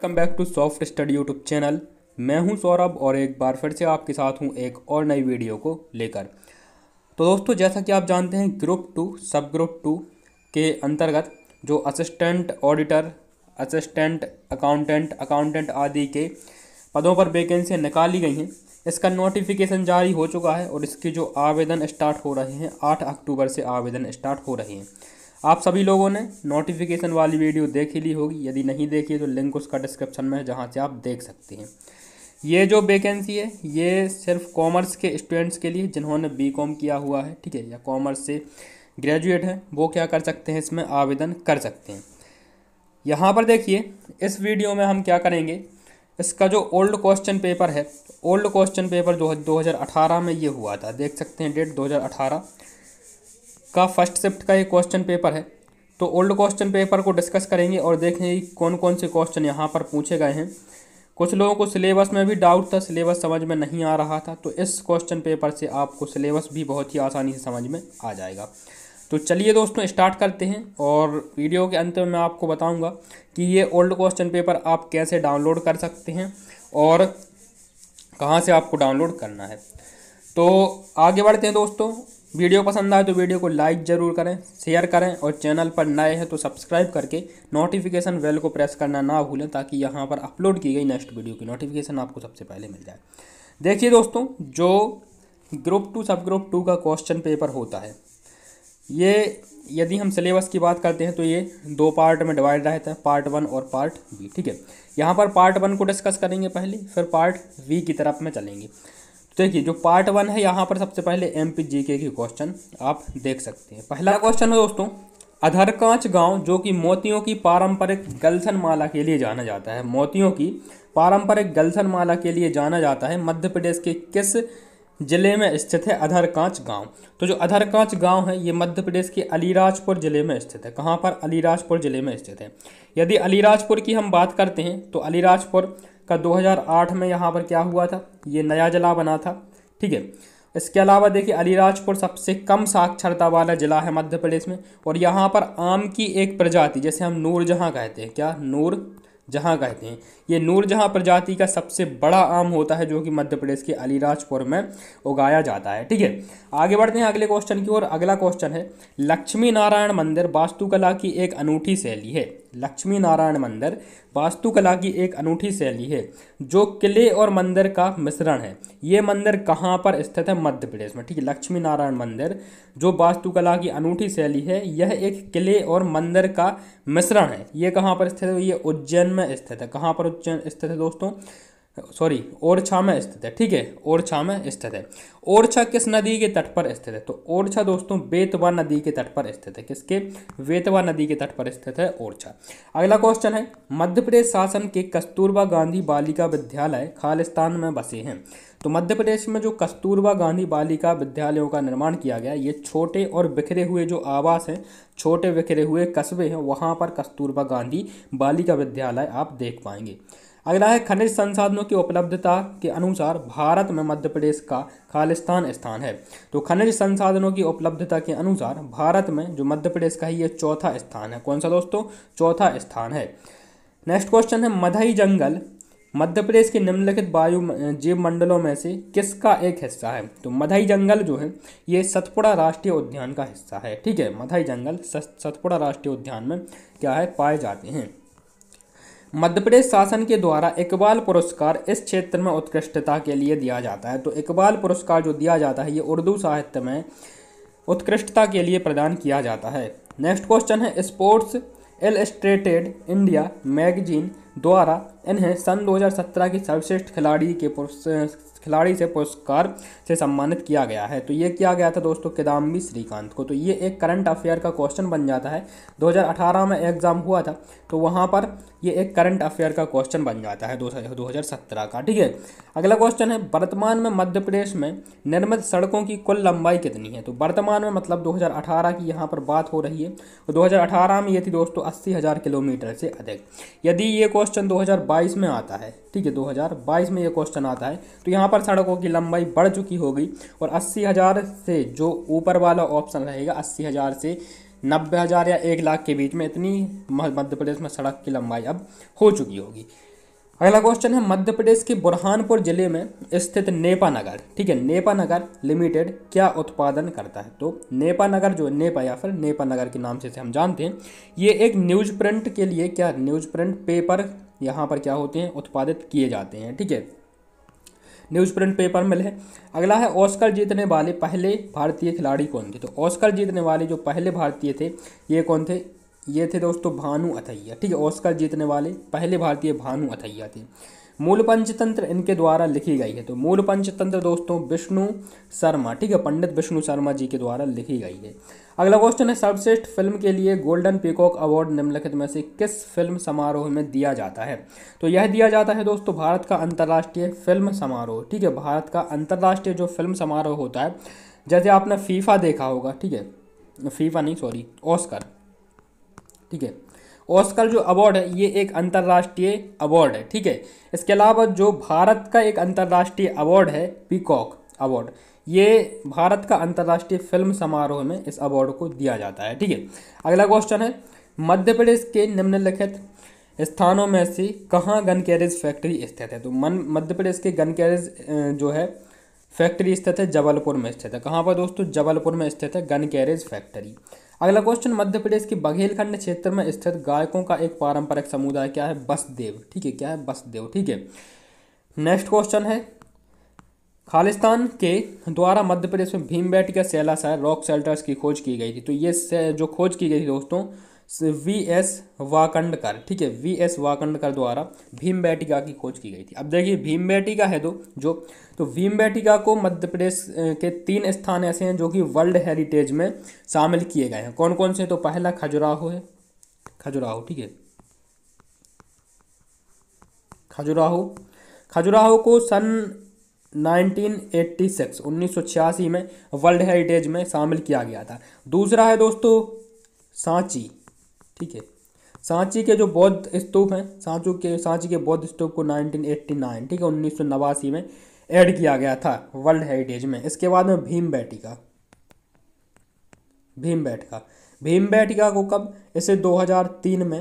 welcome back to Soft Study YouTube channel मैं हूं सौरभ और एक बार फिर से आपके साथ हूं एक और नई वीडियो को लेकर तो दोस्तों जैसा कि आप जानते हैं group two sub group two के अंतर्गत जो assistant auditor assistant accountant accountant आदि के पदों पर वेकेंसियाँ निकाली गई हैं इसका नोटिफिकेशन जारी हो चुका है और इसके जो आवेदन स्टार्ट हो रहे हैं आठ अक्टूबर से आवेदन स्टार्ट हो रहे हैं आप सभी लोगों ने नोटिफिकेशन वाली वीडियो देख ली होगी यदि नहीं देखी तो लिंक उसका डिस्क्रिप्शन में है जहाँ से आप देख सकते हैं ये जो वेकेंसी है ये सिर्फ कॉमर्स के स्टूडेंट्स के लिए जिन्होंने बी कॉम किया हुआ है ठीक है या कॉमर्स से ग्रेजुएट हैं वो क्या कर सकते हैं इसमें आवेदन कर सकते हैं यहाँ पर देखिए इस वीडियो में हम क्या करेंगे इसका जो ओल्ड क्वेश्चन पेपर है ओल्ड क्वेश्चन पेपर जो है दो में ये हुआ था देख सकते हैं डेट का फर्स्ट शिफ्ट का ये क्वेश्चन पेपर है तो ओल्ड क्वेश्चन पेपर को डिस्कस करेंगे और देखेंगे कौन कौन से क्वेश्चन यहाँ पर पूछे गए हैं कुछ लोगों को सिलेबस में भी डाउट था सिलेबस समझ में नहीं आ रहा था तो इस क्वेश्चन पेपर से आपको सिलेबस भी बहुत ही आसानी से समझ में आ जाएगा तो चलिए दोस्तों स्टार्ट करते हैं और वीडियो के अंत में मैं आपको बताऊंगा कि ये ओल्ड क्वेश्चन पेपर आप कैसे डाउनलोड कर सकते हैं और कहाँ से आपको डाउनलोड करना है तो आगे बढ़ते हैं दोस्तों वीडियो पसंद आए तो वीडियो को लाइक ज़रूर करें शेयर करें और चैनल पर नए हैं तो सब्सक्राइब करके नोटिफिकेशन बेल को प्रेस करना ना भूलें ताकि यहाँ पर अपलोड की गई नेक्स्ट वीडियो की नोटिफिकेशन आपको सबसे पहले मिल जाए देखिए दोस्तों जो group two sub group two का क्वेश्चन पेपर होता है ये यदि हम सिलेबस की बात करते हैं तो ये दो पार्ट में डिवाइड रहता है पार्ट वन और पार्ट बी ठीक है यहाँ पर पार्ट वन को डिस्कस करेंगे पहले फिर पार्ट बी की तरफ में चलेंगे देखिए जो पार्ट वन है यहाँ पर सबसे पहले एम पी जी के क्वेश्चन आप देख सकते हैं पहला क्वेश्चन है दोस्तों अधरकांच गांव जो कि मोतियों की पारंपरिक गलसन माला के लिए जाना जाता है मोतियों की पारंपरिक गलसन माला के लिए जाना जाता है मध्य प्रदेश के किस जिले में स्थित है अधरकांच गांव तो जो अधरकांच गांव है ये मध्य प्रदेश के अलीराजपुर जिले में स्थित है कहाँ पर अलीराजपुर जिले में स्थित है यदि अलीराजपुर की हम बात करते हैं तो अलीराजपुर का 2008 में यहाँ पर क्या हुआ था ये नया जिला बना था ठीक है इसके अलावा देखिए अलीराजपुर सबसे कम साक्षरता वाला ज़िला है मध्य प्रदेश में और यहाँ पर आम की एक प्रजाति जैसे हम नूरजहाँ कहते हैं क्या नूर जहाँ कहते हैं ये नूरजहाँ प्रजाति का सबसे बड़ा आम होता है जो कि मध्य प्रदेश के अलीराजपुर में उगाया जाता है ठीक है आगे बढ़ते हैं अगले क्वेश्चन की ओर अगला क्वेश्चन है लक्ष्मी नारायण मंदिर वास्तुकला की एक अनूठी शैली है लक्ष्मी नारायण मंदिर वास्तुकला की एक अनूठी शैली है जो किले और मंदिर का मिश्रण है ये मंदिर कहाँ पर स्थित है मध्य प्रदेश में ठीक है लक्ष्मी नारायण मंदिर जो वास्तुकला की अनूठी शैली है यह एक किले और मंदिर का मिश्रण है ये कहाँ पर स्थित है ये उज्जैन में स्थित है कहाँ पर उज्जैन स्थित है दोस्तों सॉरी ओरछा में स्थित है ठीक है ओरछा में स्थित है ओरछा किस नदी के तट पर स्थित है तो ओरछा दोस्तों बेतवा नदी के तट पर स्थित है किसके बेतवा नदी के तट पर स्थित है ओरछा अगला क्वेश्चन है मध्य प्रदेश शासन के कस्तूरबा गांधी बालिका विद्यालय खालिस्तान में बसे हैं तो मध्य प्रदेश में जो कस्तूरबा गांधी बालिका विद्यालयों का निर्माण किया गया ये छोटे और बिखरे हुए जो आवास हैं छोटे बिखरे हुए कस्बे हैं वहाँ पर कस्तूरबा गांधी बालिका विद्यालय आप देख पाएंगे अगला है खनिज संसाधनों की उपलब्धता के अनुसार भारत में मध्य प्रदेश का खालिस्तान स्थान है तो खनिज संसाधनों की उपलब्धता के अनुसार भारत में जो मध्य प्रदेश का है ये चौथा स्थान है कौन सा दोस्तों चौथा स्थान है नेक्स्ट क्वेश्चन है मधई जंगल मध्य प्रदेश के निम्नलिखित वायु जीव मंडलों में से किसका एक हिस्सा है तो मधई जंगल जो है ये सतपुड़ा राष्ट्रीय उद्यान का हिस्सा है ठीक है मधई जंगल सतपुड़ा राष्ट्रीय उद्यान में क्या है पाए जाते हैं मध्य प्रदेश शासन के द्वारा इकबाल पुरस्कार इस क्षेत्र में उत्कृष्टता के लिए दिया जाता है तो इकबाल पुरस्कार जो दिया जाता है ये उर्दू साहित्य में उत्कृष्टता के लिए प्रदान किया जाता है नेक्स्ट क्वेश्चन है स्पोर्ट्स एलस्ट्रेटेड इंडिया मैगजीन द्वारा इन्हें सन 2017 की सर्वश्रेष्ठ खिलाड़ी के खिलाड़ी से पुरस्कार से सम्मानित किया गया है तो ये किया गया था दोस्तों किदाम्बी श्रीकांत को तो ये एक करंट अफेयर का क्वेश्चन बन जाता है 2018 में एग्ज़ाम हुआ था तो वहाँ पर ये एक करंट अफेयर का क्वेश्चन बन जाता है दो हज़ार का ठीक है अगला क्वेश्चन है वर्तमान में मध्य प्रदेश में निर्मित सड़कों की कुल लंबाई कितनी है तो वर्तमान में मतलब 2018 की यहाँ पर बात हो रही है तो 2018 में ये थी दोस्तों अस्सी किलोमीटर से अधिक यदि ये क्वेश्चन 2022 में आता है ठीक है 2022 में ये क्वेश्चन आता है तो यहाँ पर सड़कों की लंबाई बढ़ चुकी होगी और अस्सी हज़ार से जो ऊपर वाला ऑप्शन रहेगा अस्सी हज़ार से नब्बे हज़ार या एक लाख के बीच में इतनी मध्य प्रदेश में सड़क की लंबाई अब हो चुकी होगी अगला क्वेश्चन है मध्य प्रदेश के बुरहानपुर जिले में स्थित नेपानगर ठीक है नेपानगर लिमिटेड क्या उत्पादन करता है तो नेपानगर जो नेपा या फिर नेपानगर के नाम से इसे हम जानते हैं ये एक न्यूज प्रिंट के लिए क्या न्यूज प्रिंट पेपर यहाँ पर क्या होते हैं उत्पादित किए जाते हैं ठीक है न्यूज प्रिंट पेपर मिल है अगला है ऑस्कर जीतने वाले पहले भारतीय खिलाड़ी कौन थे तो ऑस्कर जीतने वाले जो पहले भारतीय थे ये कौन थे ये थे दोस्तों भानु अथैया ठीक है ऑस्कर जीतने वाले पहले भारतीय भानु अथैया थे मूल पंचतंत्र इनके द्वारा लिखी गई है तो मूल पंचतंत्र दोस्तों विष्णु शर्मा ठीक है पंडित विष्णु शर्मा जी के द्वारा लिखी गई है अगला क्वेश्चन है सर्वश्रेष्ठ फिल्म के लिए गोल्डन पीकॉक अवार्ड निम्नलिखित में से किस फिल्म समारोह में दिया जाता है तो यह दिया जाता है दोस्तों भारत का अंतर्राष्ट्रीय फिल्म समारोह ठीक है भारत का अंतर्राष्ट्रीय जो फिल्म समारोह होता है जैसे आपने फीफा देखा होगा ठीक है फीफा नहीं सॉरी ऑस्कर ठीक है ऑस्कर जो अवार्ड है ये एक अंतर्राष्ट्रीय अवार्ड है ठीक है इसके अलावा जो भारत का एक अंतर्राष्ट्रीय अवार्ड है पीकॉक अवार्ड ये भारत का अंतर्राष्ट्रीय फिल्म समारोह में इस अवार्ड को दिया जाता है ठीक है अगला क्वेश्चन है मध्य प्रदेश के निम्नलिखित स्थानों में से कहाँ गन कैरेज फैक्ट्री स्थित है तो मन मध्य प्रदेश के गन कैरेज जो है फैक्ट्री स्थित है जबलपुर में स्थित है कहाँ पर दोस्तों जबलपुर में स्थित है गन कैरेज फैक्ट्री अगला क्वेश्चन मध्य प्रदेश के बघेलखंड क्षेत्र में स्थित गायकों का एक पारंपरिक समुदाय क्या है बसदेव ठीक है क्या है बसदेव ठीक है नेक्स्ट क्वेश्चन है खालिस्तान के द्वारा मध्य प्रदेश में भीम बैठ के सैलासर रॉक सेल्टर्स की खोज की गई थी तो ये जो खोज की गई थी दोस्तों वी एस वाकंडकर ठीक है वी एस वाकंडकर द्वारा भीम बैटिका की खोज की गई थी अब देखिए भीम बैटिका है दो जो तो भीम बैटिका को मध्य प्रदेश के तीन स्थान ऐसे हैं जो कि वर्ल्ड हेरिटेज में शामिल किए गए हैं कौन कौन से तो पहला खजुराहो है खजुराहो ठीक है खजुराहो खजुराहो को सन 1986 1986 में वर्ल्ड हेरिटेज में शामिल किया गया था दूसरा है दोस्तों सांची ठीक है सांची के जो बौद्ध स्तूप हैं सांचू के सांची के बौद्ध स्तूप को 1989 ठीक है उन्नीस में ऐड किया गया था वर्ल्ड हेरिटेज में इसके बाद में भीम बैटिका भीम बैटिका भीम बैटिका को कब इसे 2003 में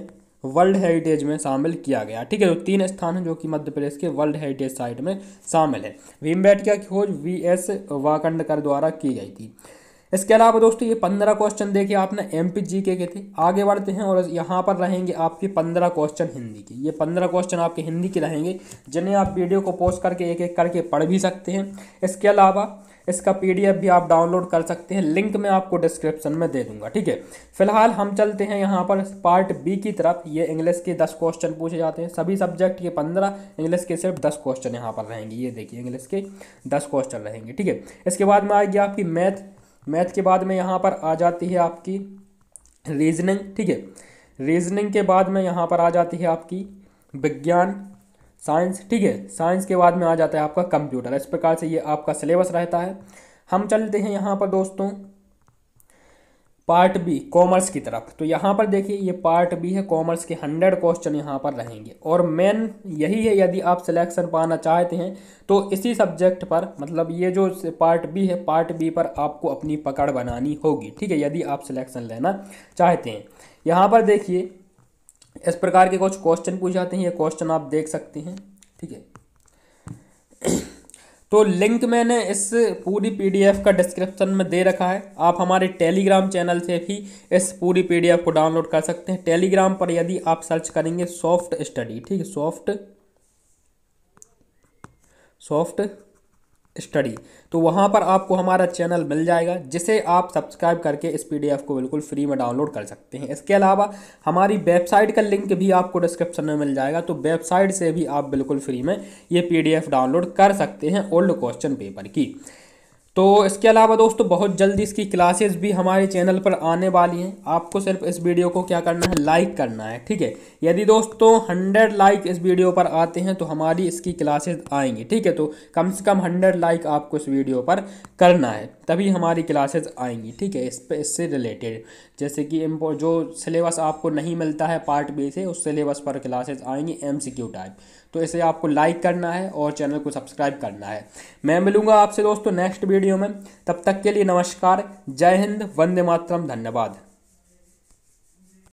वर्ल्ड हेरिटेज में शामिल किया गया ठीक है तो तीन स्थान हैं जो कि मध्य प्रदेश के वर्ल्ड हेरिटेज साइट में शामिल है भीम बैटिका की खोज वी एस वाकंडकर द्वारा की गई थी इसके अलावा दोस्तों ये पंद्रह क्वेश्चन देखे आपने एम पी जी के के थे आगे बढ़ते हैं और यहाँ पर रहेंगे आपके पंद्रह क्वेश्चन हिंदी के ये पंद्रह क्वेश्चन आपके हिंदी के रहेंगे जिन्हें आप वीडियो को पोस्ट करके एक एक करके पढ़ भी सकते हैं इसके अलावा इसका पीडीएफ भी आप डाउनलोड कर सकते हैं लिंक मैं आपको डिस्क्रिप्शन में दे दूंगा ठीक है फिलहाल हम चलते हैं यहाँ पर पार्ट बी की तरफ ये इंग्लिश के दस क्वेश्चन पूछे जाते हैं सभी सब्जेक्ट के पंद्रह इंग्लिश के सिर्फ दस क्वेश्चन यहाँ पर रहेंगे ये देखिए इंग्लिश के दस क्वेश्चन रहेंगे ठीक है इसके बाद में आएगी आपकी मैथ मैथ के बाद में यहाँ पर आ जाती है आपकी रीजनिंग ठीक है रीजनिंग के बाद में यहाँ पर आ जाती है आपकी विज्ञान साइंस ठीक है साइंस के बाद में आ जाता है आपका कंप्यूटर इस प्रकार से ये आपका सिलेबस रहता है हम चलते हैं यहाँ पर दोस्तों पार्ट बी कॉमर्स की तरफ तो यहाँ पर देखिए ये पार्ट बी है कॉमर्स के हंड्रेड क्वेश्चन यहाँ पर रहेंगे और मेन यही है यदि आप सिलेक्शन पाना चाहते हैं तो इसी सब्जेक्ट पर मतलब ये जो पार्ट बी है पार्ट बी पर आपको अपनी पकड़ बनानी होगी ठीक है यदि आप सिलेक्शन लेना चाहते हैं यहाँ पर देखिए इस प्रकार के कुछ क्वेश्चन पूछ जाते हैं ये क्वेश्चन आप देख सकते हैं ठीक है तो लिंक मैंने इस पूरी पीडीएफ का डिस्क्रिप्शन में दे रखा है आप हमारे टेलीग्राम चैनल से भी इस पूरी पीडीएफ को डाउनलोड कर सकते हैं टेलीग्राम पर यदि आप सर्च करेंगे सॉफ्ट स्टडी ठीक है सॉफ्ट सॉफ्ट स्टडी तो वहाँ पर आपको हमारा चैनल मिल जाएगा जिसे आप सब्सक्राइब करके इस पीडीएफ को बिल्कुल फ्री में डाउनलोड कर सकते हैं इसके अलावा हमारी वेबसाइट का लिंक भी आपको डिस्क्रिप्शन में मिल जाएगा तो वेबसाइट से भी आप बिल्कुल फ्री में ये पीडीएफ डाउनलोड कर सकते हैं ओल्ड क्वेश्चन पेपर की तो इसके अलावा दोस्तों बहुत जल्दी इसकी क्लासेस भी हमारे चैनल पर आने वाली हैं आपको सिर्फ इस वीडियो को क्या करना है लाइक करना है ठीक है यदि दोस्तों हंड्रेड लाइक इस वीडियो पर आते हैं तो हमारी इसकी क्लासेस आएंगी ठीक है तो कम से कम हंड्रेड लाइक आपको इस वीडियो पर करना है तभी हमारी क्लासेस आएंगी ठीक है इस पर इससे रिलेटेड जैसे कि जो सिलेबस आपको नहीं मिलता है पार्ट बी से उस सिलेबस पर क्लासेस आएंगी एम टाइप तो इसे आपको लाइक करना है और चैनल को सब्सक्राइब करना है मैं मिलूंगा आपसे दोस्तों नेक्स्ट वीडियो में तब तक के लिए नमस्कार जय हिंद वंदे मातरम धन्यवाद